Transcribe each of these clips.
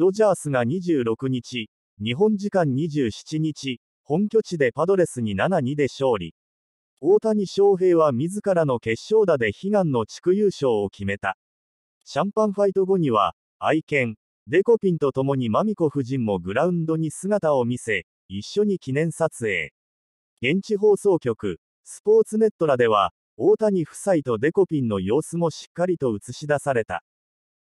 ドジャースが26日、日本時間27日、本拠地でパドレスに7-2で勝利。大谷翔平は自らの決勝打で悲願の地区優勝を決めた。シャンパンファイト後には、愛犬、デコピンと共にマミコ夫人もグラウンドに姿を見せ、一緒に記念撮影。現地放送局、スポーツネットらでは、大谷夫妻とデコピンの様子もしっかりと映し出された。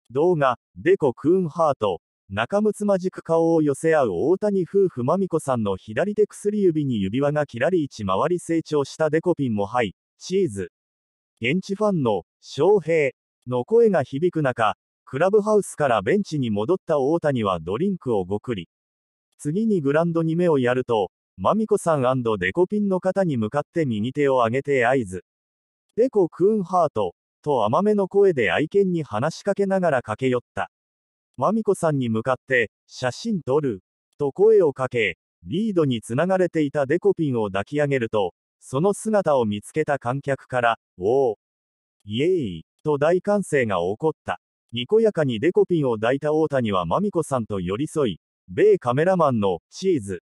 動画、デコクーンハート、仲睦まじく顔を寄せ合う大谷夫婦まみこさんの左手薬指に指輪がキラリ一回り成長したデコピンもはい、チーズ。現地ファンの、翔平の声が響く中、クラブハウスからベンチに戻った大谷はドリンクをごくり。次にグランドに目をやると、まみこさんデコピンの方に向かって右手を上げて合図。デコクーンハート、と甘めの声で愛犬に話しかけながら駆け寄った。マミコさんに向かって、写真撮る、と声をかけ、リードにつながれていたデコピンを抱き上げると、その姿を見つけた観客から、おお、イエーイ、と大歓声が起こった。にこやかにデコピンを抱いた大谷はマミコさんと寄り添い、米カメラマンのチーズ、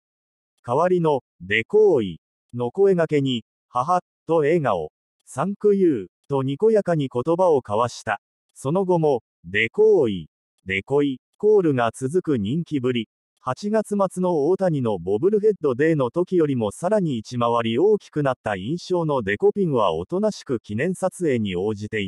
代わりのデコーイの声がけに、母と笑顔、サンクユーとにこやかに言葉を交わした。その後も、デコーイデコイ、コールが続く人気ぶり。8月末の大谷のボブルヘッドデーの時よりもさらに一回り大きくなった印象のデコピンはおとなしく記念撮影に応じていた。